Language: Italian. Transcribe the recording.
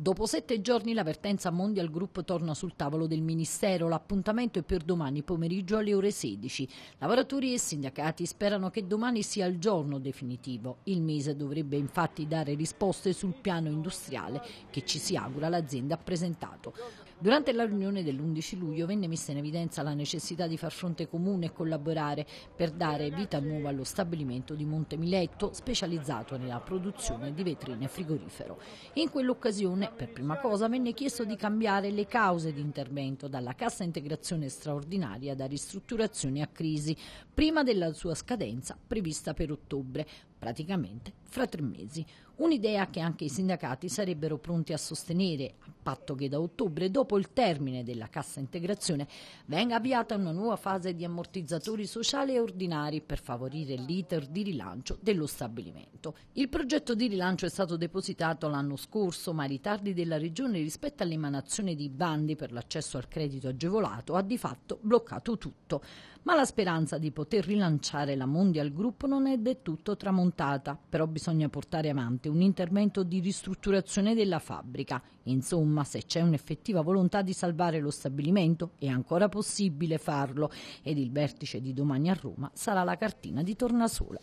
Dopo sette giorni l'avvertenza Mondial Group torna sul tavolo del Ministero. L'appuntamento è per domani pomeriggio alle ore 16. Lavoratori e sindacati sperano che domani sia il giorno definitivo. Il Mise dovrebbe infatti dare risposte sul piano industriale che ci si augura l'azienda ha presentato. Durante la riunione dell'11 luglio venne messa in evidenza la necessità di far fronte comune e collaborare per dare vita nuova allo stabilimento di Montemiletto specializzato nella produzione di vetrine e frigorifero. In quell'occasione, per prima cosa, venne chiesto di cambiare le cause di intervento dalla cassa integrazione straordinaria da ristrutturazione a crisi, prima della sua scadenza prevista per ottobre, praticamente fra tre mesi. Un'idea che anche i sindacati sarebbero pronti a sostenere, patto che da ottobre, dopo il termine della cassa integrazione, venga avviata una nuova fase di ammortizzatori sociali e ordinari per favorire l'iter di rilancio dello stabilimento. Il progetto di rilancio è stato depositato l'anno scorso, ma i ritardi della Regione rispetto all'emanazione di bandi per l'accesso al credito agevolato ha di fatto bloccato tutto. Ma la speranza di poter rilanciare la Mondial Group non è del tutto tramontata, però bisogna portare avanti un intervento di ristrutturazione della fabbrica. Insomma, ma se c'è un'effettiva volontà di salvare lo stabilimento è ancora possibile farlo ed il vertice di domani a Roma sarà la cartina di tornasole.